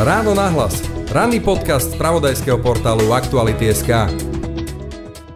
Ráno nahlas. Ranný podcast z pravodajského portálu Aktuality.sk.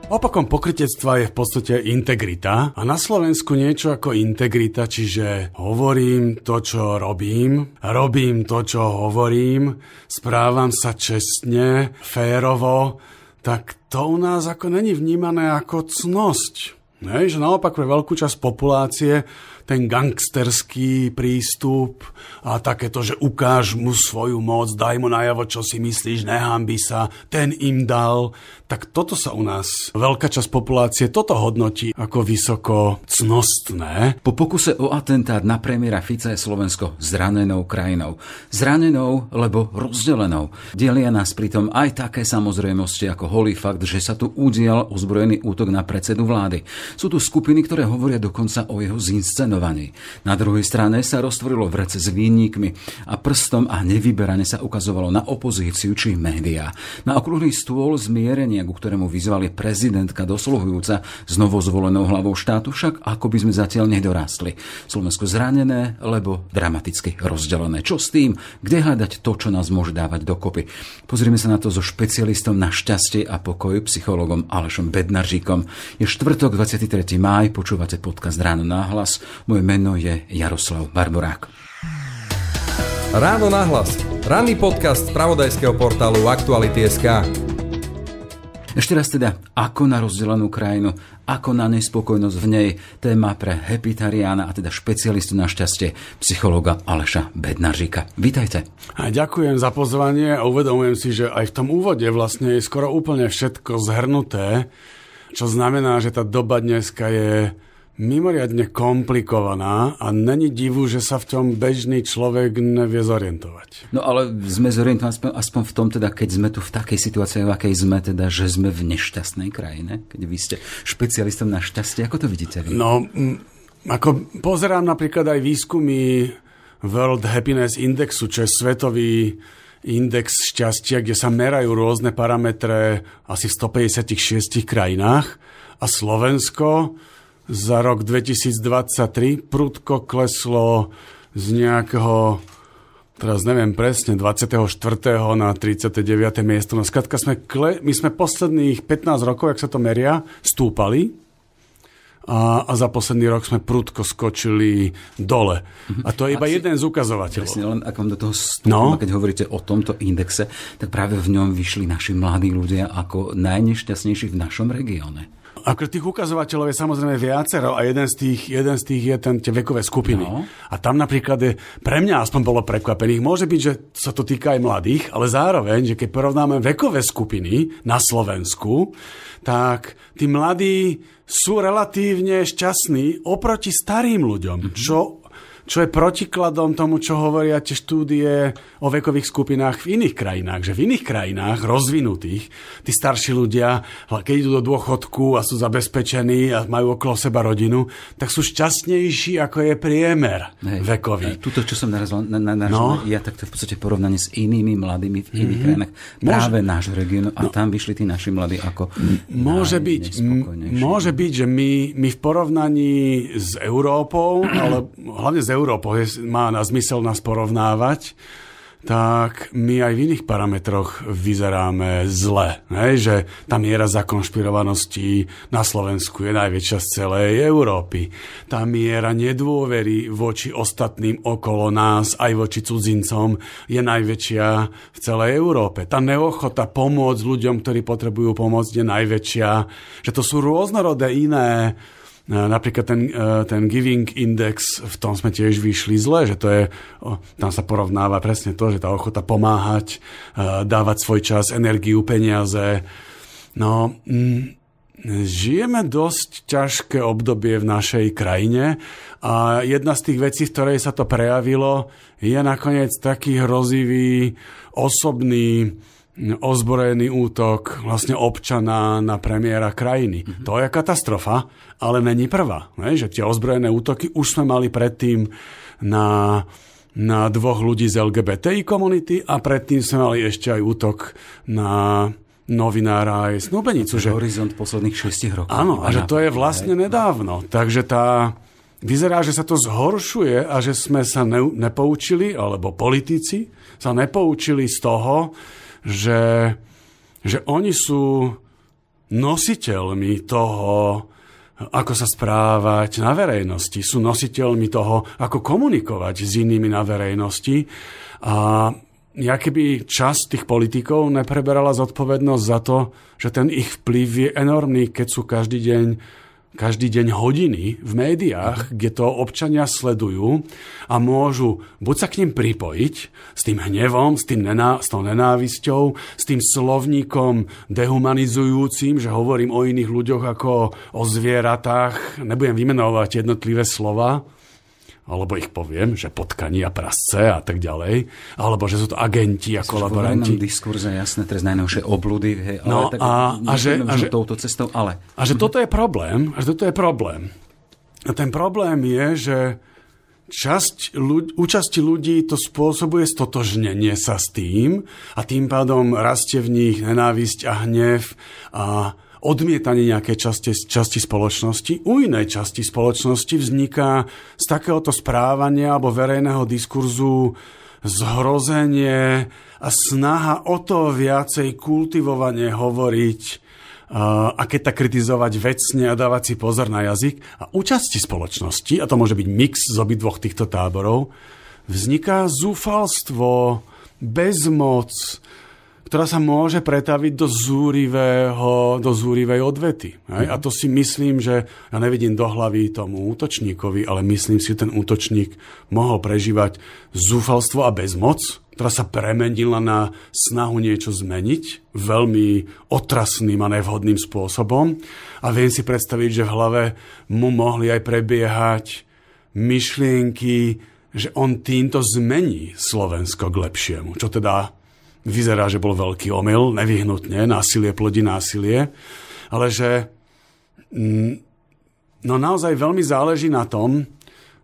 Opakom pokrytectva je v podstate integrita a na Slovensku niečo ako integrita, čiže hovorím to, čo robím, robím to, čo hovorím, správam sa čestne, férovo, tak to u nás ako není vnímané ako cnosť. Ne, že naopak pre veľkú časť populácie ten gangsterský prístup a takéto, že ukáž mu svoju moc, daj mu najavo, čo si myslíš, by sa, ten im dal. Tak toto sa u nás, veľká časť populácie, toto hodnotí ako vysoko cnostné. Po pokuse o atentát na premiéra Fica je Slovensko zranenou krajinou. Zranenou, lebo rozdelenou. Delia nás pritom aj také samozrejmosti ako holý fakt, že sa tu udial ozbrojený útok na predsedu vlády. Sú tu skupiny, ktoré hovoria dokonca o jeho zinscenu definovaný. Na druhej strane sa roztvorilo vrece s výnikmi a prstom a nevyberane sa ukazovalo na opozíciu či médiá. Na okrúhly stôl zmierenia, ku ktorému vyzvali prezidentka dosluhujúca s novozvolenou hlavou štátu, však ako by sme zatiaľ nedorástli. Slovensko zranené, lebo dramaticky rozdelené. Čo s tým? Kde hľadať to, čo nás môže dávať dokopy? Pozrieme sa na to so špecialistom na šťastie a pokoj, psychologom Alešom Bednaržíkom. Je štvrtok 23. máj, počúvate podcast Ráno náhlas. Moje meno je Jaroslav Barborák. Ráno nahlas. Ranný podcast z pravodajského portálu Aktuality.sk. Ešte raz teda, ako na rozdelenú krajinu, ako na nespokojnosť v nej, téma pre hepitariána a teda špecialistu na šťastie, psychologa Aleša Bednaříka. Vítajte. A ďakujem za pozvanie a uvedomujem si, že aj v tom úvode vlastne je skoro úplne všetko zhrnuté, čo znamená, že tá doba dneska je mimoriadne komplikovaná a není divu, že sa v tom bežný človek nevie zorientovať. No ale sme zorientovaní aspoň, aspoň v tom, teda, keď sme tu v takej situácii, v akej sme, teda, že sme v nešťastnej krajine, keď vy ste špecialistom na šťastie, ako to vidíte vy? No, m- ako pozerám napríklad aj výskumy World Happiness Indexu, čo je svetový index šťastia, kde sa merajú rôzne parametre asi v 156 krajinách a Slovensko za rok 2023 prudko kleslo z nejakého teraz neviem presne, 24. na 39. miesto. No skladka sme, kle, my sme posledných 15 rokov, ak sa to meria, stúpali a, a za posledný rok sme prudko skočili dole. A to je iba si, jeden z ukazovateľov. Presne, len ak vám do toho vstúpim, no? keď hovoríte o tomto indexe, tak práve v ňom vyšli naši mladí ľudia ako najnešťastnejší v našom regióne. Ako tých ukazovateľov je samozrejme viacero a jeden z tých, jeden z tých je ten, tie vekové skupiny. No. A tam napríklad je, pre mňa aspoň bolo prekvapených, môže byť, že sa to týka aj mladých, ale zároveň, že keď porovnáme vekové skupiny na Slovensku, tak tí mladí sú relatívne šťastní oproti starým ľuďom, mm-hmm. čo čo je protikladom tomu, čo hovoria tie štúdie o vekových skupinách v iných krajinách. Že v iných krajinách rozvinutých tí starší ľudia, keď idú do dôchodku a sú zabezpečení a majú okolo seba rodinu, tak sú šťastnejší, ako je priemer Hej, vekový. E, Tuto, čo som narazil, na, na, na, no? ja to v podstate porovnanie s inými mladými v iných mm-hmm. krajinách, práve môže, náš región a no, tam vyšli tí naši mladí ako Môže byť, m- môže byť, že my, my v porovnaní s Európou, ale hlavne s Európou má na zmysel nás porovnávať, tak my aj v iných parametroch vyzeráme zle. Ne? Že tá miera zakonšpirovaností na Slovensku je najväčšia z celej Európy. Tá miera nedôvery voči ostatným okolo nás, aj voči cudzincom, je najväčšia v celej Európe. Tá neochota pomôcť ľuďom, ktorí potrebujú pomoc, je najväčšia. Že to sú rôznorodé iné E, napríklad ten, e, ten giving index, v tom sme tiež vyšli zle, že to je, tam sa porovnáva presne to, že tá ochota pomáhať, e, dávať svoj čas, energiu, peniaze. No, mm, Žijeme dosť ťažké obdobie v našej krajine a jedna z tých vecí, v ktorej sa to prejavilo, je nakoniec taký hrozivý osobný ozbrojený útok vlastne občana na premiéra krajiny. Mm-hmm. To je katastrofa, ale není prvá. Ne? Že tie ozbrojené útoky už sme mali predtým na, na dvoch ľudí z LGBTI komunity a predtým sme mali ešte aj útok na novinára aj snúbenicu. Že... Horizont posledných šestich rokov. Áno, a že to je vlastne nedávno. Takže tá... Vyzerá, že sa to zhoršuje a že sme sa ne, nepoučili, alebo politici sa nepoučili z toho, že, že oni sú nositeľmi toho, ako sa správať na verejnosti. Sú nositeľmi toho, ako komunikovať s inými na verejnosti. A ja keby čas tých politikov nepreberala zodpovednosť za to, že ten ich vplyv je enormný, keď sú každý deň každý deň hodiny v médiách, mhm. kde to občania sledujú a môžu buď sa k ním pripojiť s tým hnevom, s, tým nená, s tou nenávisťou, s tým slovníkom dehumanizujúcim, že hovorím o iných ľuďoch ako o zvieratách, nebudem vymenovať jednotlivé slova, alebo ich poviem, že potkani a prasce a tak ďalej, alebo že sú to agenti a kolaboranti. V diskurze, jasné, teraz najnovšie obludy, hej, ale no, tak a, a že, a že, touto cestou, ale... A že toto je problém, a že toto je problém. A ten problém je, že časť ľudí, účasti ľudí to spôsobuje stotožnenie sa s tým a tým pádom rastie v nich nenávisť a hnev a odmietanie nejakej časti, časti spoločnosti. U inej časti spoločnosti vzniká z takéhoto správania alebo verejného diskurzu zhrozenie a snaha o to viacej kultivovanie hovoriť a keď tak kritizovať vecne a dávať si pozor na jazyk a účasti spoločnosti, a to môže byť mix z obidvoch týchto táborov, vzniká zúfalstvo, bezmoc, ktorá sa môže pretaviť do zúrivého, do zúrivej odvety. Hej? Mm-hmm. A to si myslím, že ja nevidím do hlavy tomu útočníkovi, ale myslím si, že ten útočník mohol prežívať zúfalstvo a bezmoc, ktorá sa premenila na snahu niečo zmeniť veľmi otrasným a nevhodným spôsobom. A viem si predstaviť, že v hlave mu mohli aj prebiehať myšlienky, že on týmto zmení Slovensko k lepšiemu. Čo teda vyzerá, že bol veľký omyl, nevyhnutne, násilie plodí násilie, ale že mm, no naozaj veľmi záleží na tom,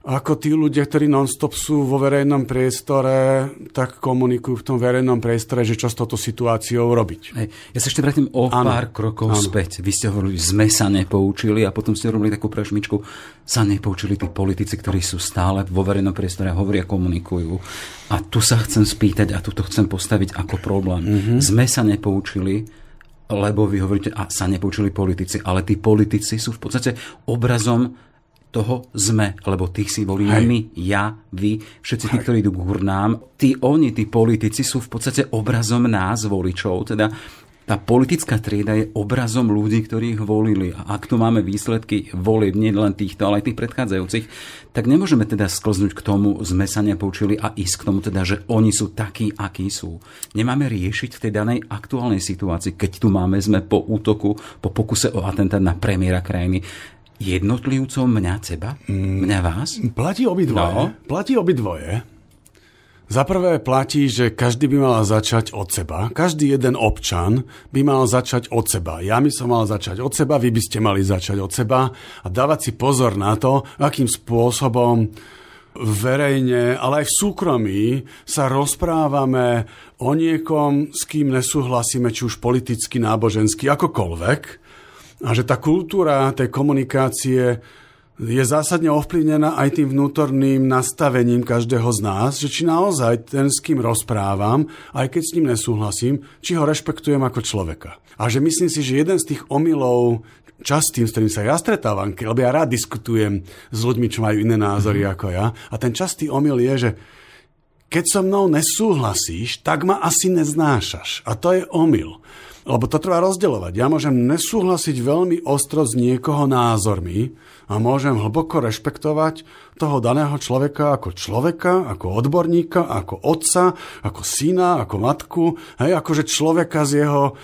ako tí ľudia, ktorí nonstop sú vo verejnom priestore, tak komunikujú v tom verejnom priestore, že čo s touto situáciou robiť. Hej. Ja sa ešte vrátim o ano. pár krokov ano. späť. Vy ste hovorili, sme sa nepoučili a potom ste robili takú prešmičku, sa nepoučili tí politici, ktorí sú stále vo verejnom priestore, hovoria, komunikujú. A tu sa chcem spýtať a tu to chcem postaviť ako problém. Mm-hmm. Sme sa nepoučili, lebo vy hovoríte, a sa nepoučili politici, ale tí politici sú v podstate obrazom toho sme, lebo tých si volíme my, ja, vy, všetci tí, ktorí idú k hurnám. Tí oni, tí politici sú v podstate obrazom nás, voličov, teda tá politická trieda je obrazom ľudí, ktorí ich volili. A ak tu máme výsledky volieb, nie len týchto, ale aj tých predchádzajúcich, tak nemôžeme teda sklznúť k tomu, sme sa nepoučili a ísť k tomu teda, že oni sú takí, akí sú. Nemáme riešiť v tej danej aktuálnej situácii, keď tu máme, sme po útoku, po pokuse o atentát na premiéra krajiny jednotlivcom mňa, teba? Mm, mňa vás? Platí obidvoje. No. Platí obidvoje. Za prvé platí, že každý by mal začať od seba. Každý jeden občan by mal začať od seba. Ja by som mal začať od seba, vy by ste mali začať od seba a dávať si pozor na to, akým spôsobom verejne, ale aj v súkromí sa rozprávame o niekom, s kým nesúhlasíme, či už politicky, nábožensky, akokoľvek. A že tá kultúra tej komunikácie je zásadne ovplyvnená aj tým vnútorným nastavením každého z nás, že či naozaj ten, s kým rozprávam, aj keď s ním nesúhlasím, či ho rešpektujem ako človeka. A že myslím si, že jeden z tých omylov častým, s ktorým sa ja stretávam, lebo ja rád diskutujem s ľuďmi, čo majú iné názory mm-hmm. ako ja, a ten častý omyl je, že keď so mnou nesúhlasíš, tak ma asi neznášaš. A to je omyl. Lebo to treba rozdeľovať. Ja môžem nesúhlasiť veľmi ostro s niekoho názormi a môžem hlboko rešpektovať toho daného človeka ako človeka, ako odborníka, ako otca, ako syna, ako matku, hej, akože človeka s jeho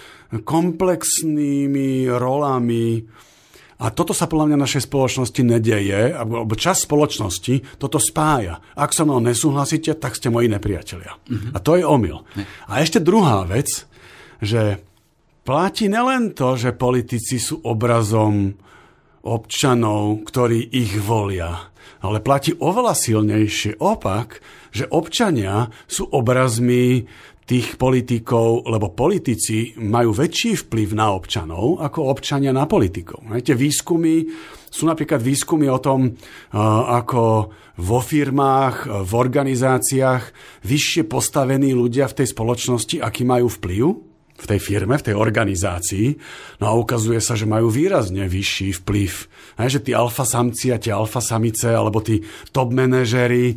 komplexnými rolami, a toto sa podľa mňa našej spoločnosti nedeje, alebo čas spoločnosti toto spája. Ak so mnou nesúhlasíte, tak ste moji nepriatelia. Mm-hmm. A to je omyl. Ne. A ešte druhá vec, že Platí nelen to, že politici sú obrazom občanov, ktorí ich volia, ale platí oveľa silnejšie opak, že občania sú obrazmi tých politikov, lebo politici majú väčší vplyv na občanov ako občania na politikov. Viete, výskumy, sú napríklad výskumy o tom, ako vo firmách, v organizáciách vyššie postavení ľudia v tej spoločnosti, aký majú vplyv v tej firme, v tej organizácii. No a ukazuje sa, že majú výrazne vyšší vplyv. Aj, že tí alfasamci a tie alfasamice alebo tí top manažery e,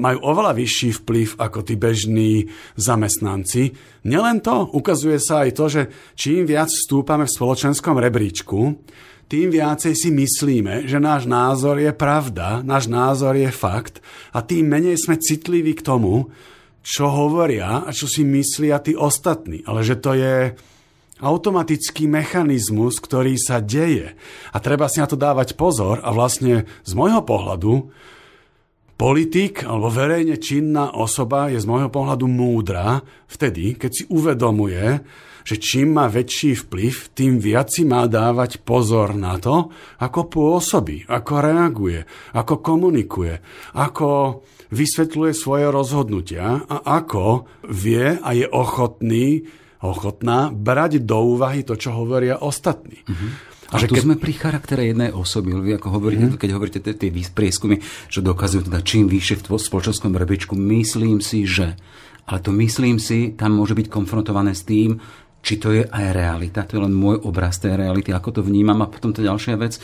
majú oveľa vyšší vplyv ako tí bežní zamestnanci. Nielen to, ukazuje sa aj to, že čím viac vstúpame v spoločenskom rebríčku, tým viacej si myslíme, že náš názor je pravda, náš názor je fakt a tým menej sme citliví k tomu, čo hovoria a čo si myslia tí ostatní, ale že to je automatický mechanizmus, ktorý sa deje. A treba si na to dávať pozor a vlastne z môjho pohľadu Politik alebo verejne činná osoba je z môjho pohľadu múdra vtedy, keď si uvedomuje, že čím má väčší vplyv, tým viac si má dávať pozor na to, ako pôsobí, ako reaguje, ako komunikuje, ako vysvetľuje svoje rozhodnutia a ako vie a je ochotný, ochotná brať do úvahy to, čo hovoria ostatní. Mm-hmm. A a že tu keď... sme pri charaktere jednej osoby, lebo ako hovoríte, mm. hmm keď hovoríte tie tie prieskumy, že dokazujú teda čím vyššie v spoločenskom rebičku, myslím si, že. Ale to myslím si, tam môže byť konfrontované s tým, či to je aj realita, to je len môj obraz tej reality, ako to vnímam. A potom tá ďalšia vec,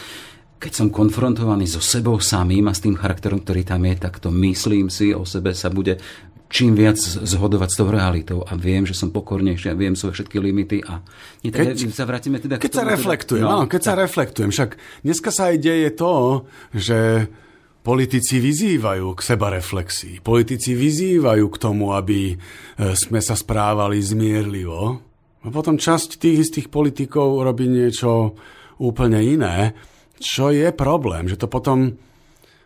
keď som konfrontovaný so sebou samým a s tým charakterom, ktorý tam je, tak to myslím si o sebe sa bude čím viac zhodovať s tou realitou a viem, že som pokornejší a viem svoje všetky limity a nie, keď, sa vrátime teda keď k tomu, sa teda- reflektujem, no, keď tak. sa reflektujem, však dneska sa aj deje to, že Politici vyzývajú k seba reflexí. Politici vyzývajú k tomu, aby e, sme sa správali zmierlivo. A potom časť tých istých politikov robí niečo úplne iné. Čo je problém? Že to potom...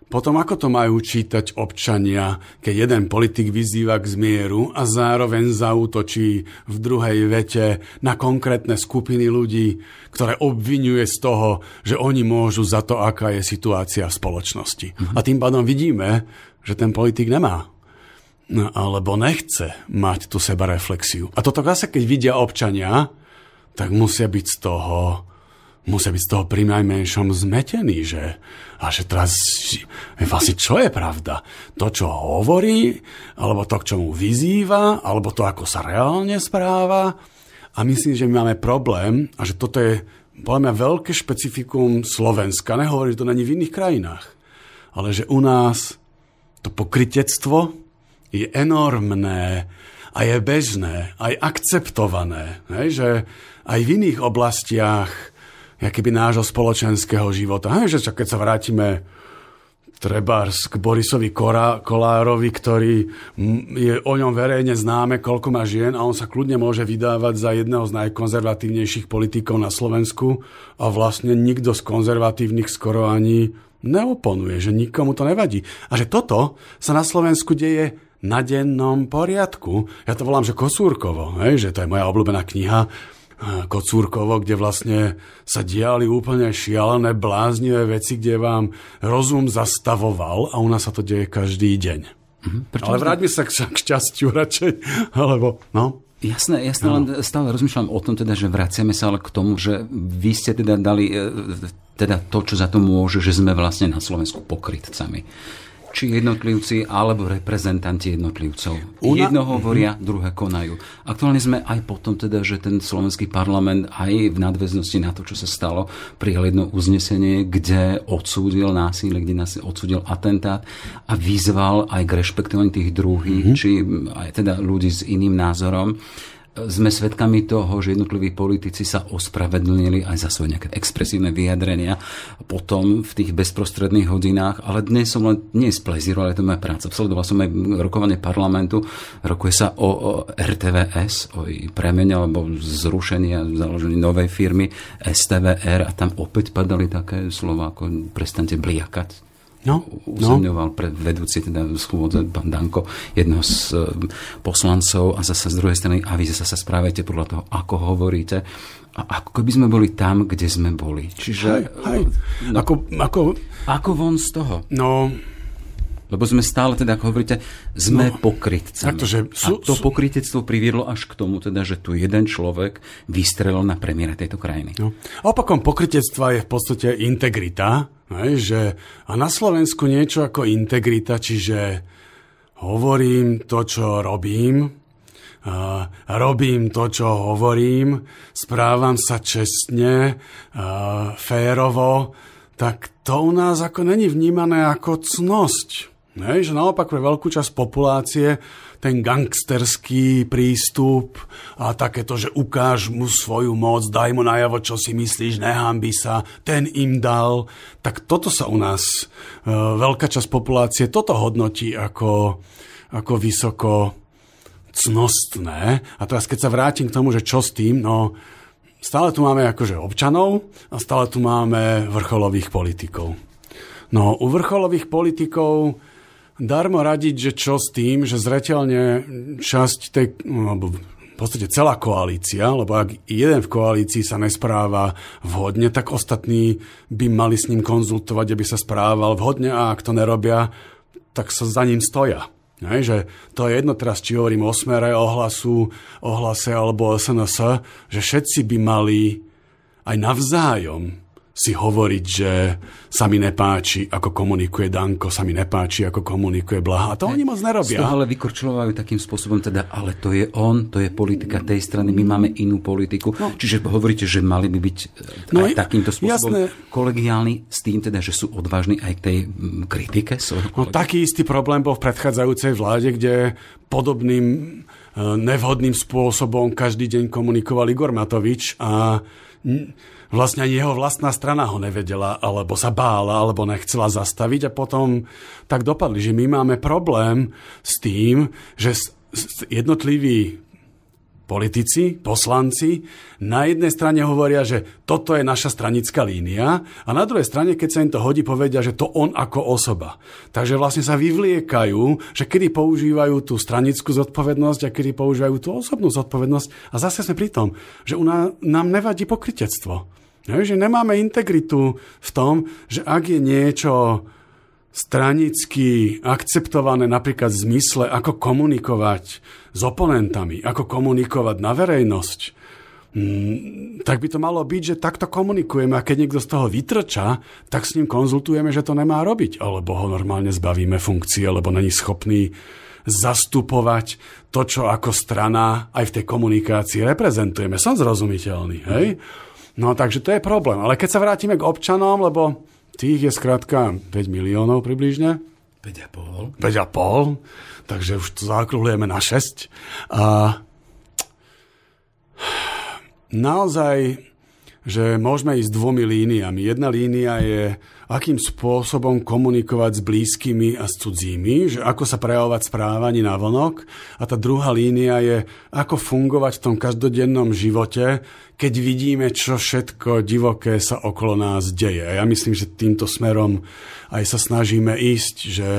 Potom ako to majú čítať občania, keď jeden politik vyzýva k zmieru a zároveň zautočí v druhej vete na konkrétne skupiny ľudí, ktoré obvinuje z toho, že oni môžu za to, aká je situácia v spoločnosti. Mhm. A tým pádom vidíme, že ten politik nemá no, alebo nechce mať tú sebareflexiu. A toto zase, keď vidia občania, tak musia byť z toho musia byť z toho pri najmenšom zmetení, že? A že teraz vlastne čo je pravda? To, čo hovorí, alebo to, k čomu vyzýva, alebo to, ako sa reálne správa. A myslím, že my máme problém a že toto je podľa mňa veľké špecifikum Slovenska. Nehovorí že to není v iných krajinách. Ale že u nás to pokritectvo je enormné a je bežné, aj akceptované. Hej? Že aj v iných oblastiach keby nášho spoločenského života. Hej, že keď sa vrátime trebárs k Borisovi Kora, Kolárovi, ktorý je o ňom verejne známe, koľko má žien a on sa kľudne môže vydávať za jedného z najkonzervatívnejších politikov na Slovensku a vlastne nikto z konzervatívnych skoro ani neoponuje, že nikomu to nevadí. A že toto sa na Slovensku deje na dennom poriadku. Ja to volám, že Kosúrkovo, hej, že to je moja obľúbená kniha, Kocúrkovo, kde vlastne sa diali úplne šialené, bláznivé veci, kde vám rozum zastavoval a u nás sa to deje každý deň. Mhm, Ale vráťme sa k, k šťastiu radšej, alebo no. Jasné, jasné, no. len stále rozmýšľam o tom teda, že vraciame sa ale k tomu, že vy ste teda dali e, teda to, čo za to môže, že sme vlastne na Slovensku pokrytcami či jednotlivci alebo reprezentanti jednotlivcov. Una... Jedno hovoria, mm-hmm. druhé konajú. Aktuálne sme aj potom teda, že ten slovenský parlament aj v nadväznosti na to, čo sa stalo, prijal jedno uznesenie, kde odsúdil násilie, kde nás odsúdil atentát a vyzval aj k rešpektovaní tých druhých, mm-hmm. či aj teda ľudí s iným názorom sme svedkami toho, že jednotliví politici sa ospravedlnili aj za svoje nejaké expresívne vyjadrenia potom v tých bezprostredných hodinách, ale dnes som len, nie z plezíru, ale to je moja práca. Sledoval som aj rokovanie parlamentu, rokuje sa o, o RTVS, o jej premene alebo zrušenie a založenie novej firmy STVR a tam opäť padali také slova ako prestante bliakať no, uzemňoval no. pred vedúci teda schôdze pán Danko, jedno z eh, poslancov a zase z druhej strany a vy zase sa správajte podľa toho, ako hovoríte a ako keby sme boli tam, kde sme boli. Čiže... Hej, hej. No, ako, ako, ako von z toho? No, lebo sme stále, teda, ako hovoríte, sme no, pokrytcami. sú, a to sú... pokrytectvo priviedlo až k tomu, teda, že tu jeden človek vystrelil na premiéra tejto krajiny. No. Opakom pokrytectva je v podstate integrita. Hej, že, a na Slovensku niečo ako integrita, čiže hovorím to, čo robím, a robím to, čo hovorím, správam sa čestne, a férovo, tak to u nás ako není vnímané ako cnosť. No, hej, že naopak pre veľkú časť populácie ten gangsterský prístup a takéto, že ukáž mu svoju moc, daj mu najavo, čo si myslíš, by sa, ten im dal. Tak toto sa u nás e, veľká časť populácie toto hodnotí ako, ako vysoko cnostné. A teraz keď sa vrátim k tomu, že čo s tým, no stále tu máme akože občanov a stále tu máme vrcholových politikov. No u vrcholových politikov darmo radiť, že čo s tým, že zreteľne časť tej, alebo v podstate celá koalícia, lebo ak jeden v koalícii sa nespráva vhodne, tak ostatní by mali s ním konzultovať, aby sa správal vhodne a ak to nerobia, tak sa za ním stoja. Nej, že to je jedno teraz, či hovorím o smere, o hlasu, o hlase alebo o SNS, že všetci by mali aj navzájom si hovoriť, že sa mi nepáči, ako komunikuje Danko, sa mi nepáči, ako komunikuje Blaha. A to oni moc nerobia. Z ale vykorčľovajú takým spôsobom, teda, ale to je on, to je politika tej strany, my máme inú politiku. No. Čiže hovoríte, že mali by byť eh, no, aj takýmto spôsobom jasné. kolegiálni s tým, teda, že sú odvážni aj k tej mm, kritike. No, taký istý problém bol v predchádzajúcej vláde, kde podobným eh, nevhodným spôsobom každý deň komunikoval Igor Matovič a vlastne ani jeho vlastná strana ho nevedela, alebo sa bála, alebo nechcela zastaviť a potom tak dopadli, že my máme problém s tým, že jednotliví politici, poslanci na jednej strane hovoria, že toto je naša stranická línia a na druhej strane, keď sa im to hodí, povedia, že to on ako osoba. Takže vlastne sa vyvliekajú, že kedy používajú tú stranickú zodpovednosť a kedy používajú tú osobnú zodpovednosť. A zase sme pri tom, že u nás, nám nevadí pokritectvo. Že nemáme integritu v tom, že ak je niečo stranicky akceptované napríklad v zmysle, ako komunikovať s oponentami, ako komunikovať na verejnosť, mm, tak by to malo byť, že takto komunikujeme a keď niekto z toho vytrča, tak s ním konzultujeme, že to nemá robiť, alebo ho normálne zbavíme funkcie, lebo není schopný zastupovať to, čo ako strana aj v tej komunikácii reprezentujeme. Som zrozumiteľný, hej? No takže to je problém. Ale keď sa vrátime k občanom, lebo Tých je skrátka 5 miliónov približne. 5,5. 5,5. Takže už to zakrúhlujeme na 6. A naozaj, že môžeme ísť dvomi líniami. Jedna línia je akým spôsobom komunikovať s blízkymi a s cudzími, že ako sa prejavovať správanie na vonok. A tá druhá línia je, ako fungovať v tom každodennom živote, keď vidíme, čo všetko divoké sa okolo nás deje. A ja myslím, že týmto smerom aj sa snažíme ísť, že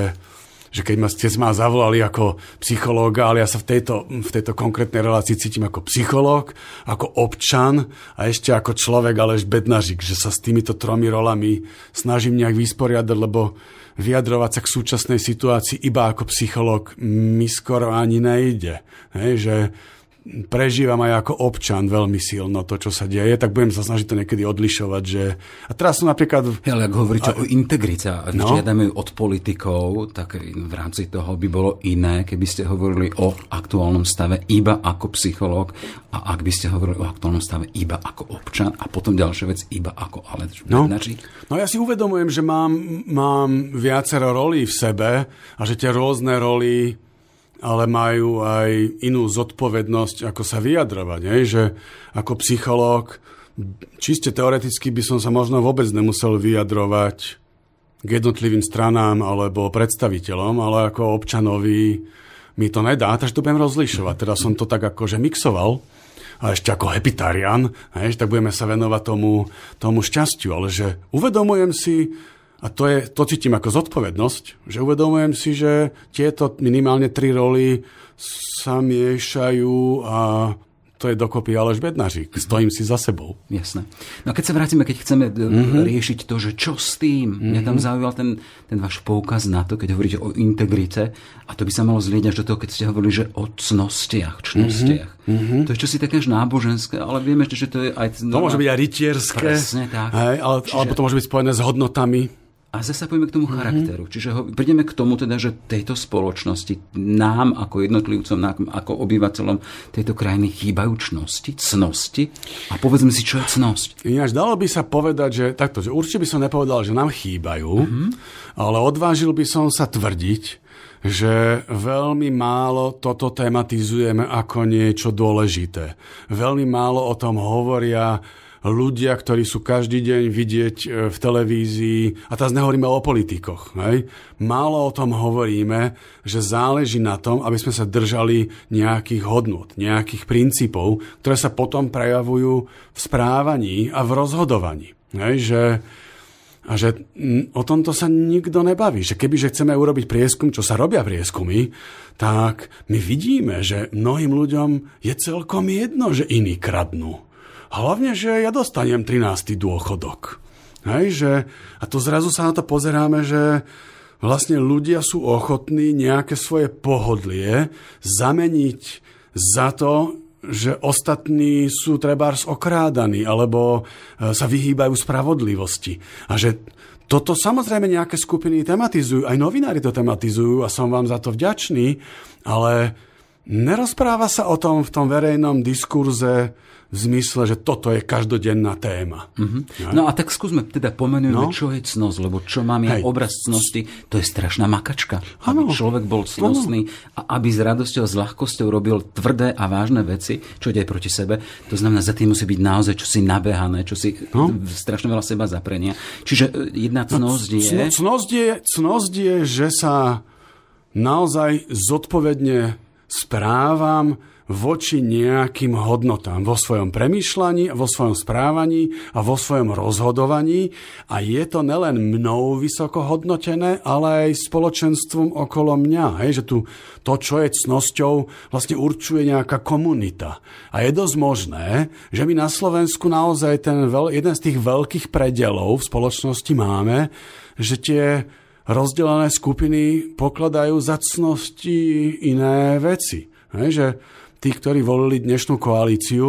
že keď ma ste ma zavolali ako psychológa, ale ja sa v tejto, v tejto konkrétnej relácii cítim ako psychológ, ako občan a ešte ako človek, ale bednažik, že sa s týmito tromi rolami snažím nejak vysporiadať, lebo vyjadrovať sa k súčasnej situácii iba ako psychológ mi skoro ani nejde. Hej, že prežívam aj ako občan veľmi silno to, čo sa deje, tak budem sa snažiť to niekedy odlišovať. Že... A teraz som napríklad... ale ak hovoríte a... o integrite, a no? žiadame od politikov, tak v rámci toho by bolo iné, keby ste hovorili o aktuálnom stave iba ako psychológ a ak by ste hovorili o aktuálnom stave iba ako občan a potom ďalšia vec iba ako ale. No, no ja si uvedomujem, že mám, mám viacero roli v sebe a že tie rôzne roly ale majú aj inú zodpovednosť, ako sa vyjadrovať. Nie? Že ako psychológ, čiste teoreticky by som sa možno vôbec nemusel vyjadrovať k jednotlivým stranám alebo predstaviteľom, ale ako občanovi mi to nedá, takže to budem rozlišovať. Teda som to tak akože mixoval a ešte ako hepitarian, hej, tak budeme sa venovať tomu, tomu šťastiu, ale že uvedomujem si, a to, je, to cítim ako zodpovednosť, že uvedomujem si, že tieto minimálne tri roly sa miešajú a to je dokopy Aleš Bednařík. Stojím si za sebou. Jasné. No a keď sa vrátime, keď chceme mm-hmm. riešiť to, že čo s tým, mm-hmm. mňa mhm. tam zaujal ten, ten váš poukaz na to, keď hovoríte o integrite, a to by sa malo zlieť až do toho, keď ste hovorili, že o cnostiach, čnostiach. Mm-hmm. To je čosi také až náboženské, ale vieme, že to je aj... To môže no, byť aj rytierské, Presne tak. Hej, ale, Čiže... alebo to môže byť spojené s hodnotami a zase pojme k tomu mhm. charakteru. Mm-hmm. Čiže ho, prídeme k tomu teda, že tejto spoločnosti, nám ako jednotlivcom, nám ako obyvateľom tejto krajiny chýbajú čnosti, cnosti. A povedzme si, čo je cnosť. Ináč dalo by sa povedať, že takto, že určite by som nepovedal, že nám chýbajú, mm-hmm. ale odvážil by som sa tvrdiť, že veľmi málo toto tematizujeme ako niečo dôležité. Veľmi málo o tom hovoria ľudia, ktorí sú každý deň vidieť e, v televízii, a teraz nehovoríme o politikoch, hej? málo o tom hovoríme, že záleží na tom, aby sme sa držali nejakých hodnot, nejakých princípov, ktoré sa potom prejavujú v správaní a v rozhodovaní. Hej? Že, a že o tomto sa nikto nebaví. Že keby že chceme urobiť prieskum, čo sa robia prieskumy, tak my vidíme, že mnohým ľuďom je celkom jedno, že iní kradnú. Hlavne, že ja dostanem 13. dôchodok. Hej, že, a to zrazu sa na to pozeráme, že vlastne ľudia sú ochotní nejaké svoje pohodlie zameniť za to, že ostatní sú trebárs okrádaní alebo e, sa vyhýbajú spravodlivosti. A že toto samozrejme nejaké skupiny tematizujú, aj novinári to tematizujú a som vám za to vďačný, ale Nerozpráva sa o tom v tom verejnom diskurze v zmysle, že toto je každodenná téma. Mm-hmm. Ja? No a tak skúsme teda pomenujeme, no? čo je cnosť, lebo čo mám ja obraz cnosti, to je strašná makačka. Aby človek bol cnostný a aby s radosťou a s ľahkosťou robil tvrdé a vážne veci, čo ide proti sebe, to znamená, za tým musí byť naozaj čosi nabehané, čosi no? strašne veľa seba zaprenia. Čiže e, jedna no, cnosť je... Cnosť je, cnosť je, že sa naozaj zodpovedne správam voči nejakým hodnotám vo svojom premyšľaní, vo svojom správaní a vo svojom rozhodovaní a je to nelen mnou vysoko hodnotené, ale aj spoločenstvom okolo mňa. Hej, že tu to, čo je cnosťou, vlastne určuje nejaká komunita. A je dosť možné, že my na Slovensku naozaj ten veľ, jeden z tých veľkých predelov v spoločnosti máme, že tie rozdelené skupiny pokladajú za cnosti iné veci. Hej, že tí, ktorí volili dnešnú koalíciu,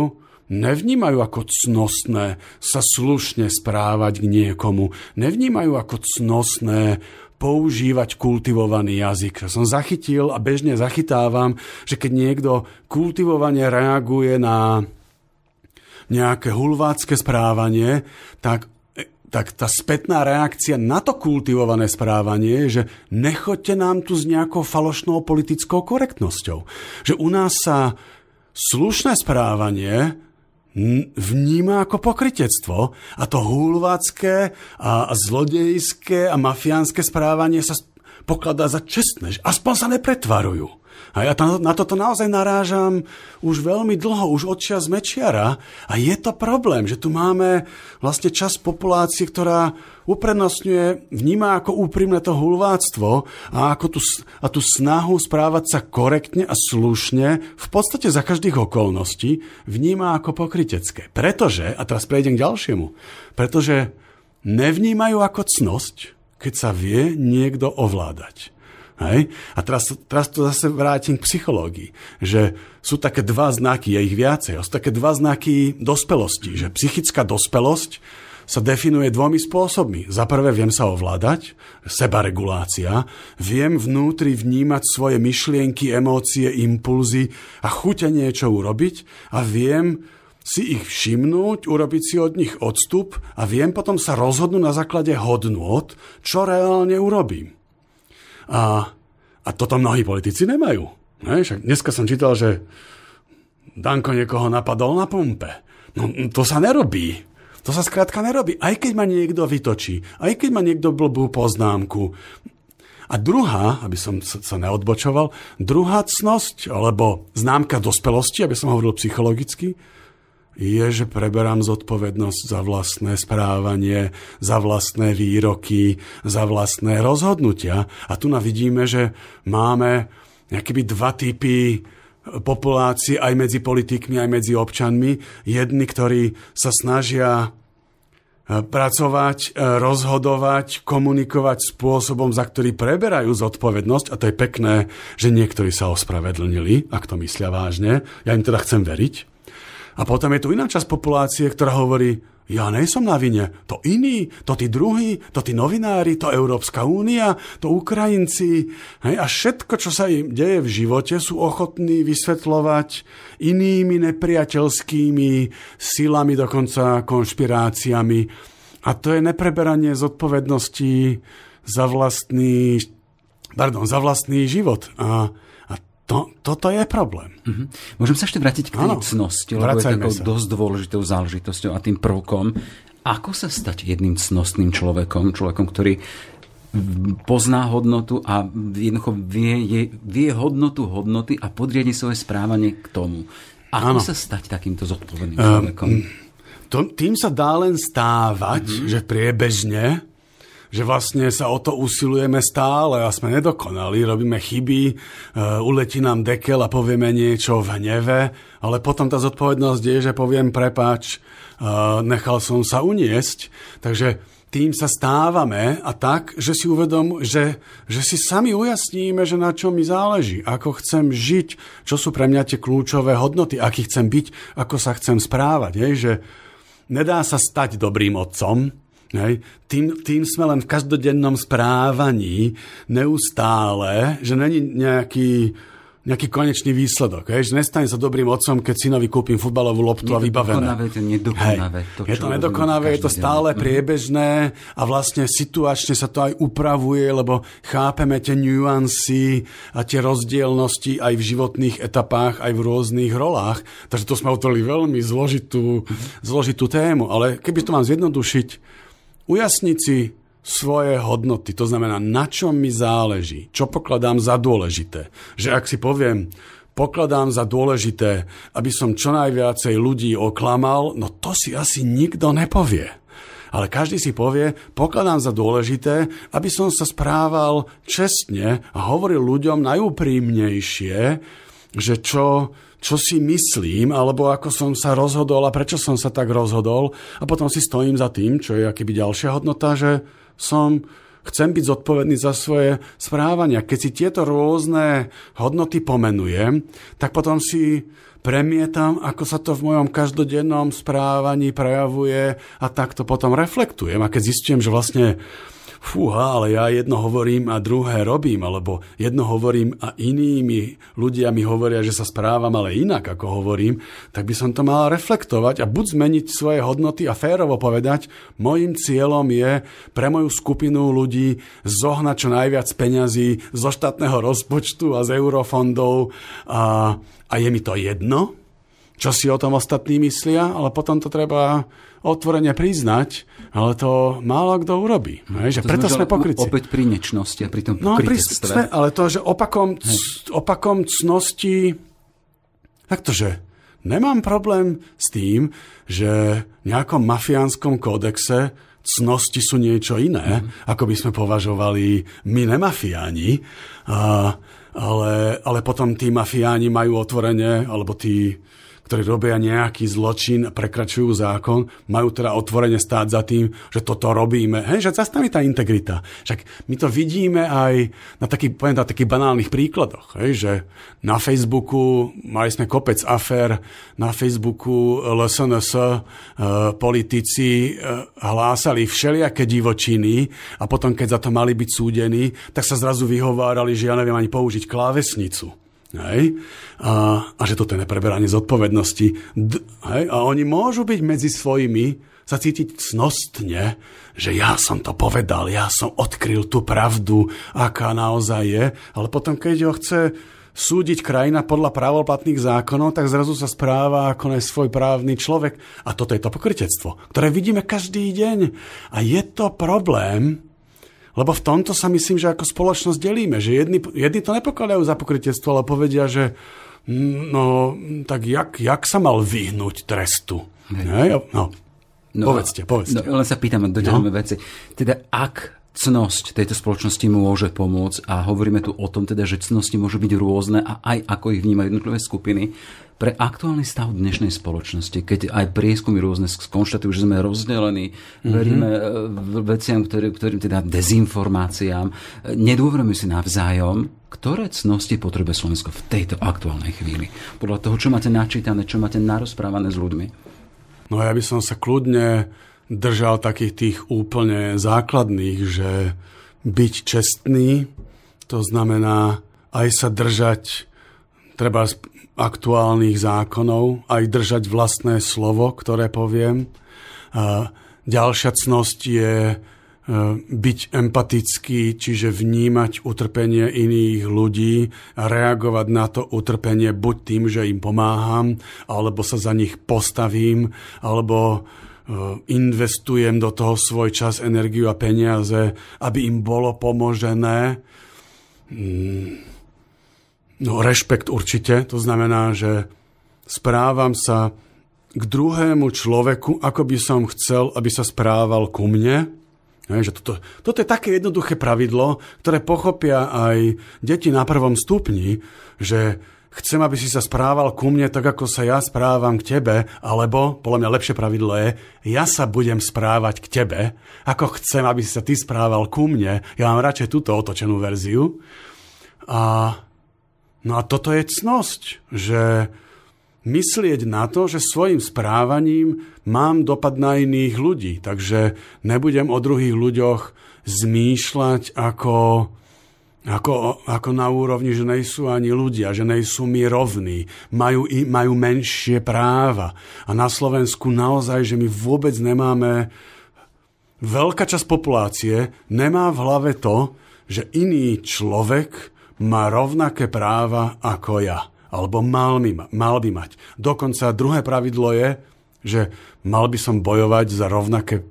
nevnímajú ako cnostné sa slušne správať k niekomu. Nevnímajú ako cnostné používať kultivovaný jazyk. Som zachytil a bežne zachytávam, že keď niekto kultivovane reaguje na nejaké hulvácké správanie, tak tak tá spätná reakcia na to kultivované správanie je, že nechoďte nám tu s nejakou falošnou politickou korektnosťou. Že u nás sa slušné správanie vníma ako pokritectvo a to húlvácké a zlodejské a mafiánske správanie sa pokladá za čestné, že aspoň sa nepretvarujú. A ja tam, na toto naozaj narážam už veľmi dlho, už od čas Mečiara. A je to problém, že tu máme vlastne čas populácie, ktorá uprednostňuje, vníma ako úprimné to hulváctvo a, ako tú, a tú snahu správať sa korektne a slušne v podstate za každých okolností vníma ako pokrytecké. Pretože, a teraz prejdem k ďalšiemu, pretože nevnímajú ako cnosť, keď sa vie niekto ovládať. Hej? A teraz, teraz to zase vrátim k psychológii, že sú také dva znaky, je ich viacej, sú také dva znaky dospelosti, že psychická dospelosť sa definuje dvomi spôsobmi. Za prvé viem sa ovládať, sebaregulácia, viem vnútri vnímať svoje myšlienky, emócie, impulzy a chute niečo urobiť a viem si ich všimnúť, urobiť si od nich odstup a viem potom sa rozhodnúť na základe hodnôt, čo reálne urobím. A, a toto mnohí politici nemajú. Ne? Však dneska som čítal, že Danko niekoho napadol na pompe. No, to sa nerobí. To sa skrátka nerobí. Aj keď ma niekto vytočí, aj keď ma niekto blbú poznámku. A druhá, aby som sa neodbočoval, druhá cnosť, alebo známka dospelosti, aby som hovoril psychologicky, je, že preberám zodpovednosť za vlastné správanie, za vlastné výroky, za vlastné rozhodnutia. A tu vidíme, že máme nejakýby dva typy populácií aj medzi politikmi, aj medzi občanmi. Jedni, ktorí sa snažia e, pracovať, e, rozhodovať, komunikovať spôsobom, za ktorý preberajú zodpovednosť. A to je pekné, že niektorí sa ospravedlnili, ak to myslia vážne. Ja im teda chcem veriť a potom je tu iná časť populácie, ktorá hovorí, ja nie som na vine, to iní, to tí druhí, to tí novinári, to Európska únia, to Ukrajinci. Hej, a všetko, čo sa im deje v živote, sú ochotní vysvetľovať inými nepriateľskými silami, dokonca konšpiráciami. A to je nepreberanie zodpovedností za vlastný, pardon, za vlastný život. A to, toto je problém. Mm-hmm. Môžem sa ešte vrátiť k tej cnosti, lebo je takou sa. dosť dôležitou záležitosťou a tým prvkom. Ako sa stať jedným cnostným človekom, človekom, ktorý pozná hodnotu a jednoducho vie, je, vie hodnotu hodnoty a podriadi svoje správanie k tomu. Ako ano. sa stať takýmto zodpovedným ehm, človekom? Um, to, tým sa dá len stávať, mm-hmm. že priebežne že vlastne sa o to usilujeme stále a sme nedokonali, robíme chyby, e, uletí nám dekel a povieme niečo v hneve, ale potom tá zodpovednosť je, že poviem prepač, e, nechal som sa uniesť. Takže tým sa stávame a tak, že si uvedom, že, že si sami ujasníme, že na čo mi záleží, ako chcem žiť, čo sú pre mňa tie kľúčové hodnoty, aký chcem byť, ako sa chcem správať. Je, Že nedá sa stať dobrým otcom, Hej. Tým, tým sme len v každodennom správaní neustále, že není nejaký nejaký konečný výsledok. Hej? Že nestane sa dobrým otcom, keď synovi kúpim futbalovú loptu a vybavené. To nedokonavé, to, je to nedokonavé, je to stále deň. Mhm. priebežné a vlastne situačne sa to aj upravuje, lebo chápeme tie nuancy a tie rozdielnosti aj v životných etapách, aj v rôznych rolách. Takže to sme otvorili veľmi zložitú, zložitú tému. Ale keby to mám zjednodušiť, ujasniť si svoje hodnoty. To znamená, na čom mi záleží, čo pokladám za dôležité. Že ak si poviem, pokladám za dôležité, aby som čo najviacej ľudí oklamal, no to si asi nikto nepovie. Ale každý si povie, pokladám za dôležité, aby som sa správal čestne a hovoril ľuďom najúprimnejšie, že čo čo si myslím, alebo ako som sa rozhodol a prečo som sa tak rozhodol. A potom si stojím za tým, čo je akýby ďalšia hodnota, že som chcem byť zodpovedný za svoje správania. Keď si tieto rôzne hodnoty pomenujem, tak potom si premietam, ako sa to v mojom každodennom správaní prejavuje a tak to potom reflektujem. A keď zistím, že vlastne fúha, ale ja jedno hovorím a druhé robím, alebo jedno hovorím a inými ľudia mi hovoria, že sa správam, ale inak ako hovorím, tak by som to mal reflektovať a buď zmeniť svoje hodnoty a férovo povedať, mojim cieľom je pre moju skupinu ľudí zohnať čo najviac peňazí zo štátneho rozpočtu a z eurofondov a, a je mi to jedno, čo si o tom ostatní myslia, ale potom to treba otvorene priznať, ale to málo kto urobí. Hej, že to preto sme pokryci. Opäť pri nečnosti a pri tom no, pri, sme, ale to, že opakom, c, opakom cnosti... Taktože, nemám problém s tým, že v nejakom mafiánskom kódexe cnosti sú niečo iné, mm. ako by sme považovali my nemafiáni. A, ale, ale potom tí mafiáni majú otvorene, alebo tí ktorí robia nejaký zločin, prekračujú zákon, majú teda otvorene stáť za tým, že toto robíme. Hej, že zastaví tá integrita. Však my to vidíme aj na takých, poviem, na takých banálnych príkladoch. Hej, že na Facebooku mali sme kopec afér, na Facebooku LSNS e, politici e, hlásali všelijaké divočiny a potom, keď za to mali byť súdení, tak sa zrazu vyhovárali, že ja neviem ani použiť klávesnicu. Hej? A, a že toto je nepreberanie zodpovednosti. D, hej? A oni môžu byť medzi svojimi, sa cítiť cnostne, že ja som to povedal, ja som odkryl tú pravdu, aká naozaj je, ale potom, keď ho chce súdiť krajina podľa právoplatných zákonov, tak zrazu sa správa ako svoj právny človek. A toto je to pokrytectvo, ktoré vidíme každý deň. A je to problém, lebo v tomto sa myslím, že ako spoločnosť delíme, že jedni, jedni to nepokladajú za pokrytiectvo, ale povedia, že mm, no, tak jak, jak sa mal vyhnúť trestu? Ne? No, No, povedzte, no, povedzte. No, len sa pýtam, doťahujeme no. veci. Teda ak cnosť tejto spoločnosti môže pomôcť a hovoríme tu o tom, teda, že cnosti môžu byť rôzne a aj ako ich vnímajú jednotlivé skupiny, pre aktuálny stav dnešnej spoločnosti, keď aj prieskumy rôzne skonštatujú, že sme rozdelení, mm-hmm. veríme e, veciam, ktorý, ktorým teda dezinformáciám, e, nedôverujeme si navzájom, ktoré cnosti potrebuje Slovensko v tejto aktuálnej chvíli? Podľa toho, čo máte načítané, čo máte narozprávané s ľuďmi? No ja by som sa kľudne držal takých tých úplne základných, že byť čestný, to znamená aj sa držať treba aktuálnych zákonov, aj držať vlastné slovo, ktoré poviem. A ďalšia cnosť je e, byť empatický, čiže vnímať utrpenie iných ľudí, reagovať na to utrpenie buď tým, že im pomáham, alebo sa za nich postavím, alebo e, investujem do toho svoj čas, energiu a peniaze, aby im bolo pomožené. Hmm. No, rešpekt určite. To znamená, že správam sa k druhému človeku, ako by som chcel, aby sa správal ku mne. Hej, že toto, toto je také jednoduché pravidlo, ktoré pochopia aj deti na prvom stupni, že chcem, aby si sa správal ku mne tak, ako sa ja správam k tebe, alebo, podľa mňa lepšie pravidlo je, ja sa budem správať k tebe, ako chcem, aby si sa ty správal ku mne. Ja mám radšej túto otočenú verziu. A No a toto je cnosť, že myslieť na to, že svojim správaním mám dopad na iných ľudí. Takže nebudem o druhých ľuďoch zmýšľať ako, ako, ako na úrovni, že nejsú ani ľudia, že nejsú mi rovní, majú, majú menšie práva. A na Slovensku naozaj, že my vôbec nemáme, veľká časť populácie nemá v hlave to, že iný človek má rovnaké práva ako ja. Alebo mal, mi, mal by mať. Dokonca druhé pravidlo je, že mal by som bojovať za rovnaké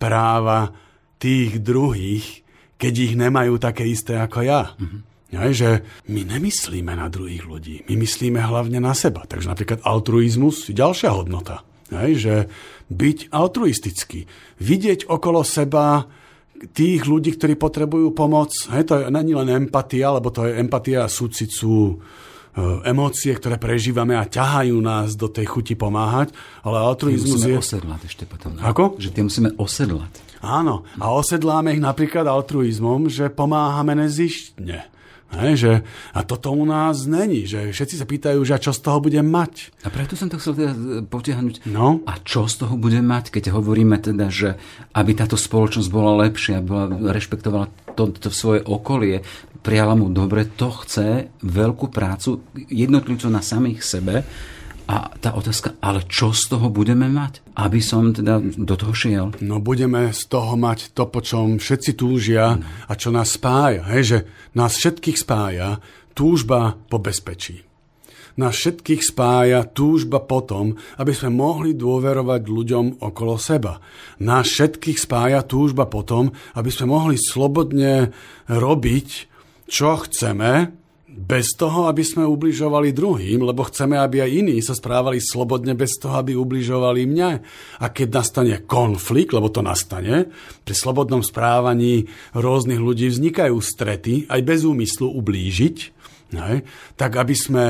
práva tých druhých, keď ich nemajú také isté ako ja. Mm-hmm. Aj, že my nemyslíme na druhých ľudí, my myslíme hlavne na seba. Takže napríklad altruizmus je ďalšia hodnota. Aj, že byť altruistický, vidieť okolo seba tých ľudí, ktorí potrebujú pomoc. Hej, to není len empatia, lebo to je empatia a súcit sú e, emócie, ktoré prežívame a ťahajú nás do tej chuti pomáhať, ale altruizmus je... musíme osedlať ešte potom. Ako? Že tie musíme osedlať. Áno, a osedláme ich napríklad altruizmom, že pomáhame nezištne. Hej, že, a toto u nás není, že všetci sa pýtajú, že a čo z toho bude mať. A preto som to chcel teda e, potiahnuť. No? A čo z toho bude mať, keď hovoríme teda, že aby táto spoločnosť bola lepšia, bola, rešpektovala to, to svoje okolie, prijala mu dobre, to chce veľkú prácu jednotlivcov na samých sebe, a tá otázka, ale čo z toho budeme mať, aby som teda do toho šiel? No budeme z toho mať to, po čom všetci túžia no. a čo nás spája. Hej, že nás všetkých spája túžba po bezpečí. Nás všetkých spája túžba potom, aby sme mohli dôverovať ľuďom okolo seba. Nás všetkých spája túžba potom, aby sme mohli slobodne robiť, čo chceme, bez toho, aby sme ubližovali druhým, lebo chceme, aby aj iní sa správali slobodne bez toho, aby ubližovali mňa. A keď nastane konflikt, lebo to nastane, pri slobodnom správaní rôznych ľudí vznikajú strety, aj bez úmyslu ublížiť, ne? tak aby sme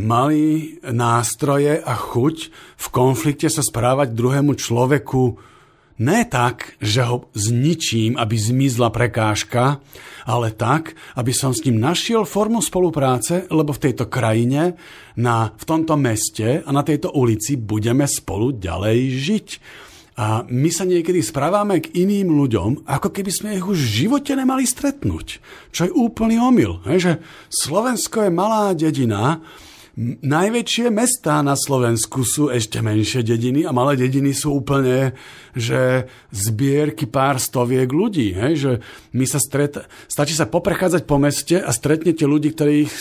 mali nástroje a chuť v konflikte sa správať druhému človeku Ne tak, že ho zničím, aby zmizla prekážka, ale tak, aby som s ním našiel formu spolupráce, lebo v tejto krajine, na, v tomto meste a na tejto ulici budeme spolu ďalej žiť. A my sa niekedy správame k iným ľuďom, ako keby sme ich už v živote nemali stretnúť. Čo je úplný omyl. Že Slovensko je malá dedina, Najväčšie mestá na Slovensku sú ešte menšie dediny a malé dediny sú úplne, že zbierky pár stoviek ľudí. Hej? Že my sa stret... Stačí sa poprechádzať po meste a stretnete ľudí, ktorých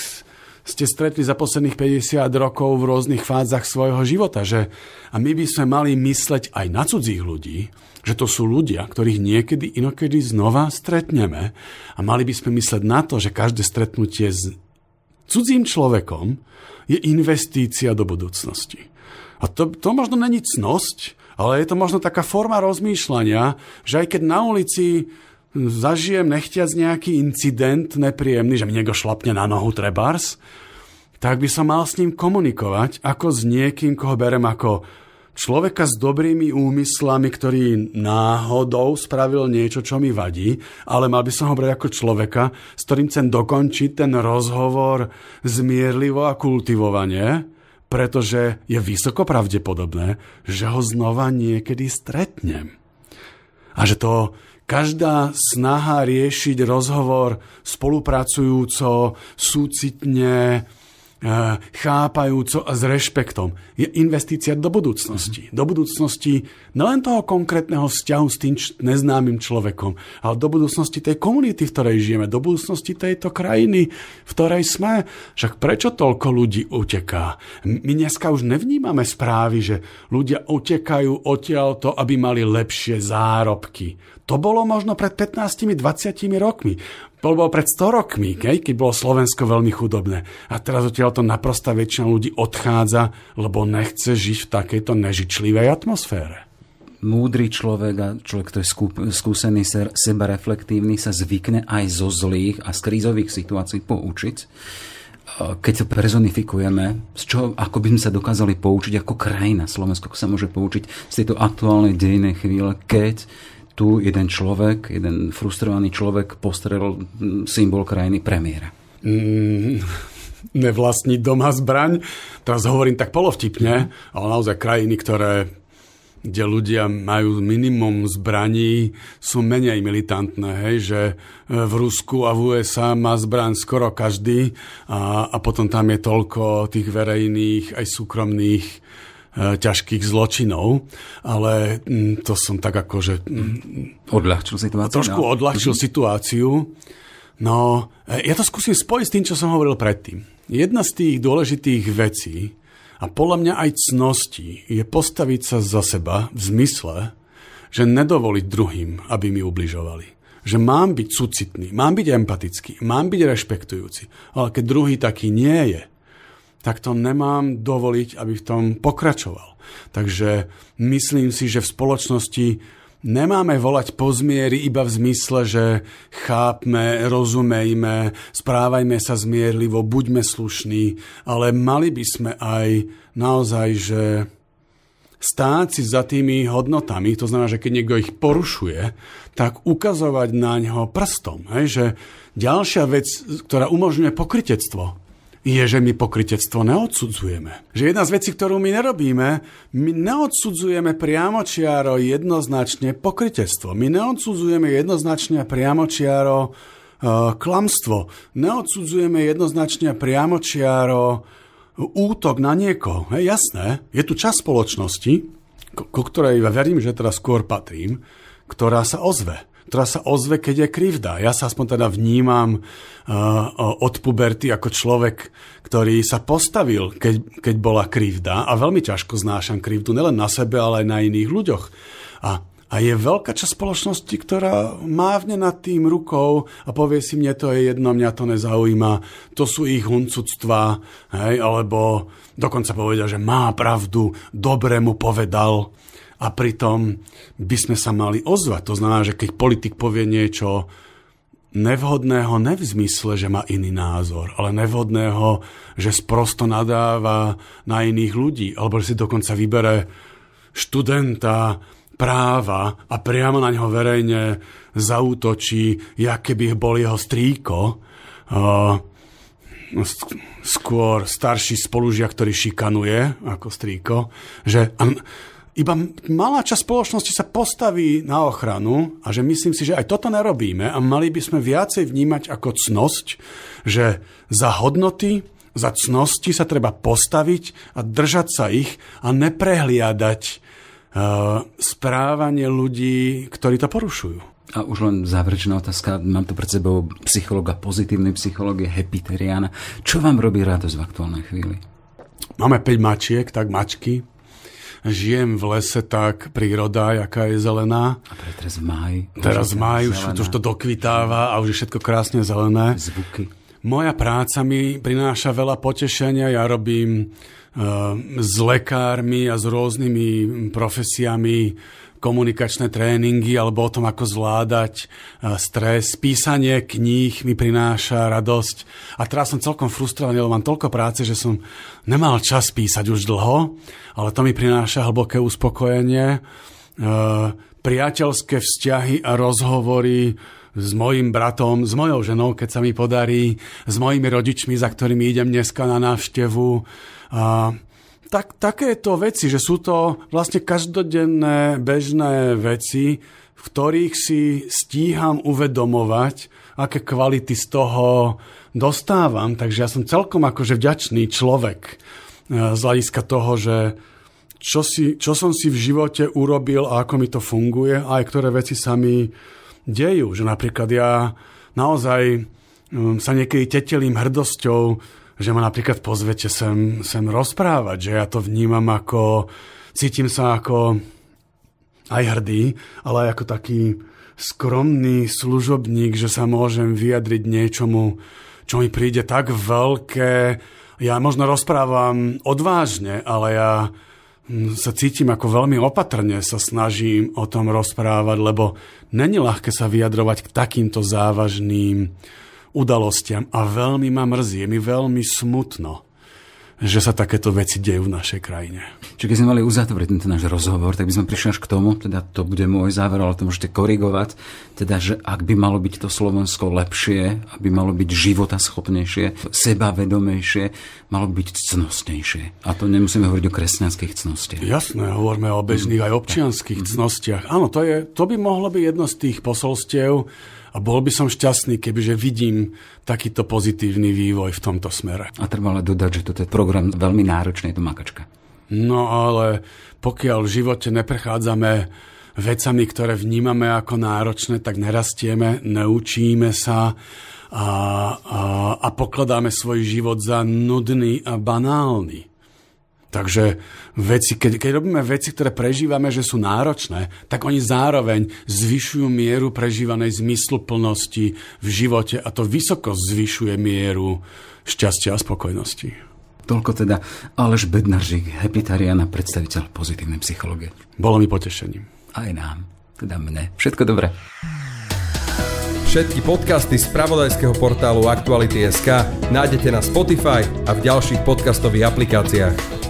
ste stretli za posledných 50 rokov v rôznych fázach svojho života. Že, a my by sme mali mysleť aj na cudzích ľudí, že to sú ľudia, ktorých niekedy inokedy znova stretneme. A mali by sme mysleť na to, že každé stretnutie s cudzím človekom je investícia do budúcnosti. A to, to možno není cnosť, ale je to možno taká forma rozmýšľania, že aj keď na ulici hm, zažijem nechtiac nejaký incident nepríjemný, že mi niekto šlapne na nohu trebars, tak by som mal s ním komunikovať ako s niekým, koho berem ako človeka s dobrými úmyslami, ktorý náhodou spravil niečo, čo mi vadí, ale mal by som ho brať ako človeka, s ktorým chcem dokončiť ten rozhovor zmierlivo a kultivovane, pretože je vysoko pravdepodobné, že ho znova niekedy stretnem. A že to každá snaha riešiť rozhovor spolupracujúco, súcitne, Eh, chápajúco a s rešpektom. Je investícia do budúcnosti. Mhm. Do budúcnosti nielen toho konkrétneho vzťahu s tým neznámym človekom, ale do budúcnosti tej komunity, v ktorej žijeme, do budúcnosti tejto krajiny, v ktorej sme. Však prečo toľko ľudí uteká? My dneska už nevnímame správy, že ľudia utekajú to, aby mali lepšie zárobky. To bolo možno pred 15-20 rokmi. To bolo pred 100 rokmi, keď, keď bolo Slovensko veľmi chudobné. A teraz odtiaľ to naprosta väčšina ľudí odchádza, lebo nechce žiť v takejto nežičlivej atmosfére. Múdry človek a človek, ktorý je skú, skúsený, sebareflektívny, sa zvykne aj zo zlých a z krízových situácií poučiť keď to personifikujeme, z čoho, ako by sme sa dokázali poučiť ako krajina Slovensko, sa môže poučiť z tejto aktuálnej dejnej chvíle, keď tu jeden človek, jeden frustrovaný človek postrel symbol krajiny premiéra. Mm, nevlastniť doma zbraň. Teraz hovorím tak polovtipne, ale naozaj krajiny, ktoré kde ľudia majú minimum zbraní, sú menej militantné, hej, že e, v Rusku a v USA má zbraň skoro každý a, a potom tam je toľko tých verejných aj súkromných E, ťažkých zločinov, ale mm, to som tak ako, že... Mm, odľahčil situáciu. Trošku no. odľahčil mhm. situáciu. No, e, ja to skúsim spojiť s tým, čo som hovoril predtým. Jedna z tých dôležitých vecí, a podľa mňa aj cnosti, je postaviť sa za seba v zmysle, že nedovoliť druhým, aby mi ubližovali. Že mám byť sucitný, mám byť empatický, mám byť rešpektujúci. Ale keď druhý taký nie je, tak to nemám dovoliť, aby v tom pokračoval. Takže myslím si, že v spoločnosti nemáme volať pozmiery iba v zmysle, že chápme, rozumejme, správajme sa zmierlivo, buďme slušní, ale mali by sme aj naozaj, že stáť si za tými hodnotami, to znamená, že keď niekto ich porušuje, tak ukazovať na neho prstom. Hej? Že ďalšia vec, ktorá umožňuje pokritectvo, je, že my pokritectvo neodsudzujeme. Že jedna z vecí, ktorú my nerobíme, my neodsudzujeme priamočiaro jednoznačne pokritectvo. My neodsudzujeme jednoznačne priamočiaro e, klamstvo. Neodsudzujeme jednoznačne priamočiaro e, útok na niekoho. Je jasné, je tu čas spoločnosti, ku ktorej ja verím, že teraz skôr patrím, ktorá sa ozve ktorá sa ozve, keď je krivda. Ja sa aspoň teda vnímam uh, uh, od puberty ako človek, ktorý sa postavil, keď, keď bola krivda a veľmi ťažko znášam krivdu, nielen na sebe, ale aj na iných ľuďoch. A a je veľká časť spoločnosti, ktorá mávne nad tým rukou a povie si, mne to je jedno, mňa to nezaujíma, to sú ich huncudstva. hej, alebo dokonca povedia, že má pravdu, dobre mu povedal a pritom by sme sa mali ozvať. To znamená, že keď politik povie niečo nevhodného, ne v zmysle, že má iný názor, ale nevhodného, že sprosto nadáva na iných ľudí, alebo že si dokonca vybere študenta práva a priamo na neho verejne zautočí, ja keby bol jeho strýko, no, skôr starší spolužia, ktorý šikanuje ako strýko, že iba malá časť spoločnosti sa postaví na ochranu a že myslím si, že aj toto nerobíme a mali by sme viacej vnímať ako cnosť, že za hodnoty, za cnosti sa treba postaviť a držať sa ich a neprehliadať uh, správanie ľudí, ktorí to porušujú. A už len záverečná otázka. Mám tu pred sebou psychologa, pozitívny psycholog, je Happy Teriana. Čo vám robí radosť v aktuálnej chvíli? Máme 5 mačiek, tak mačky žijem v lese tak, príroda, jaká je zelená. A teraz v máj. Teraz v máj, už, už to dokvitáva a už je všetko krásne zelené. Zvuky. Moja práca mi prináša veľa potešenia. Ja robím uh, s lekármi a s rôznymi profesiami komunikačné tréningy alebo o tom, ako zvládať e, stres. Písanie kníh mi prináša radosť. A teraz som celkom frustrovaný, lebo mám toľko práce, že som nemal čas písať už dlho, ale to mi prináša hlboké uspokojenie. E, priateľské vzťahy a rozhovory s mojim bratom, s mojou ženou, keď sa mi podarí, s mojimi rodičmi, za ktorými idem dneska na návštevu. A tak, takéto veci, že sú to vlastne každodenné, bežné veci, v ktorých si stíham uvedomovať, aké kvality z toho dostávam. Takže ja som celkom akože vďačný človek e, z hľadiska toho, že čo, si, čo som si v živote urobil a ako mi to funguje a aj ktoré veci sa mi dejú. Že napríklad ja naozaj mm, sa niekedy tetelím hrdosťou, že ma napríklad pozvete sem, sem rozprávať, že ja to vnímam ako, cítim sa ako aj hrdý, ale aj ako taký skromný služobník, že sa môžem vyjadriť niečomu, čo mi príde tak veľké. Ja možno rozprávam odvážne, ale ja hm, sa cítim ako veľmi opatrne sa snažím o tom rozprávať, lebo není ľahké sa vyjadrovať k takýmto závažným udalostiam a veľmi ma mrzí, je mi veľmi smutno, že sa takéto veci dejú v našej krajine. Čiže keď sme mali uzatvoriť tento náš rozhovor, tak by sme prišli až k tomu, teda to bude môj záver, ale to môžete korigovať, teda, že ak by malo byť to Slovensko lepšie, aby malo byť života schopnejšie, sebavedomejšie, malo byť cnostnejšie. A to nemusíme hovoriť o kresťanských cnostiach. Jasné, hovoríme o bežných mm. aj občianských mm. cnostiach. Áno, to, je, to by mohlo byť jedno z tých posolstiev, a bol by som šťastný, kebyže vidím takýto pozitívny vývoj v tomto smere. A treba ale dodať, že toto je program veľmi náročný, je to makačka. No ale pokiaľ v živote neprechádzame vecami, ktoré vnímame ako náročné, tak nerastieme, neučíme sa a, a, a pokladáme svoj život za nudný a banálny. Takže veci, keď, keď robíme veci, ktoré prežívame, že sú náročné, tak oni zároveň zvyšujú mieru prežívanej zmysluplnosti v živote a to vysoko zvyšuje mieru šťastia a spokojnosti. Toľko teda Aleš Bednaržik, hepitarian a predstaviteľ pozitívnej psychológie. Bolo mi potešením. Aj nám, teda mne. Všetko dobré. Všetky podcasty z pravodajského portálu Aktuality.sk nájdete na Spotify a v ďalších podcastových aplikáciách.